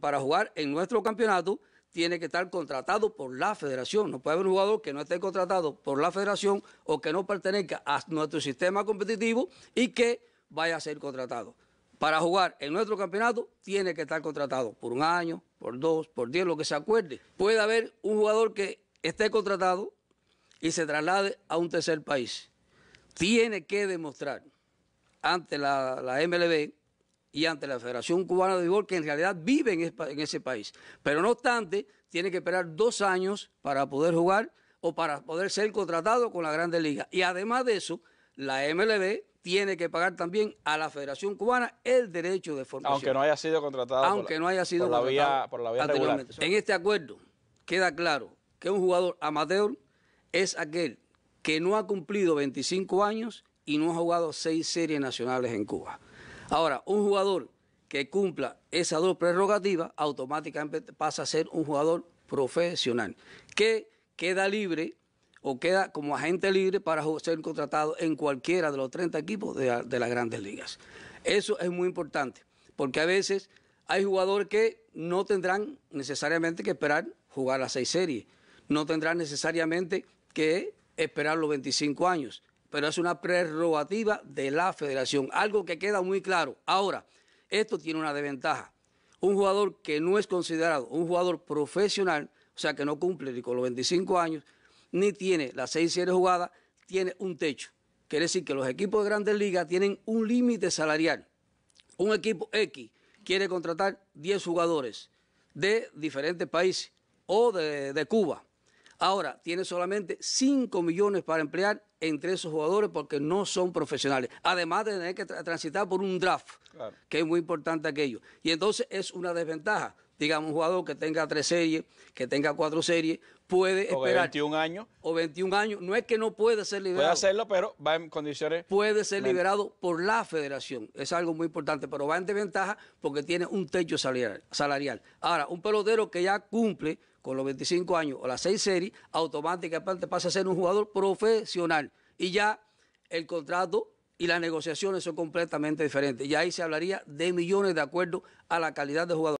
para jugar en nuestro campeonato tiene que estar contratado por la federación. No puede haber un jugador que no esté contratado por la federación o que no pertenezca a nuestro sistema competitivo y que vaya a ser contratado. Para jugar en nuestro campeonato tiene que estar contratado por un año, por dos, por diez, lo que se acuerde. Puede haber un jugador que esté contratado y se traslade a un tercer país. Tiene que demostrar ante la, la MLB y ante la Federación Cubana de Béisbol, que en realidad vive en, ese país. Pero no obstante, tiene que esperar dos años para poder jugar o para poder ser contratado con la Grande Liga. Y además de eso, la MLB tiene que pagar también a la Federación Cubana el derecho de formación. Aunque no haya sido contratado. Aunque por, no haya sido contratado. la vía, por la vía regular. En este acuerdo queda claro que un jugador amateur es aquel que no ha cumplido 25 años y no ha jugado seis series nacionales en Cuba. Ahora, un jugador que cumpla esas dos prerrogativas automáticamente pasa a ser un jugador profesional que queda libre o queda como agente libre para ser contratado en cualquiera de los 30 equipos de, las grandes ligas. Eso es muy importante, porque a veces hay jugadores que no tendrán necesariamente que esperar jugar las seis series, no tendrán necesariamente que esperar los 25 años pero es una prerrogativa de la federación, algo que queda muy claro. Ahora, esto tiene una desventaja. Un jugador que no es considerado un jugador profesional, o sea, que no cumple ni con los 25 años, ni tiene las seis series jugadas, tiene un techo. Quiere decir que los equipos de grandes ligas tienen un límite salarial. Un equipo X quiere contratar 10 jugadores de diferentes países o de, de Cuba Ahora tiene solamente 5 millones para emplear entre esos jugadores porque no son profesionales. Además de tener que transitar por un draft, que es muy importante aquello. Y entonces es una desventaja digamos, un jugador que tenga tres series, que tenga cuatro series, puede o esperar. 21 años. O 21 años. No es que no puede ser liberado. Puede hacerlo, pero va en condiciones. Puede ser liberado por la federación. Es algo muy importante, pero va en desventaja porque tiene un techo salarial. Ahora, un pelotero que ya cumple con los 25 años o las seis series, automáticamente pasa a ser un jugador profesional. Y ya el contrato y las negociaciones son completamente diferentes. Y ahí se hablaría de millones de acuerdo a la calidad de jugador.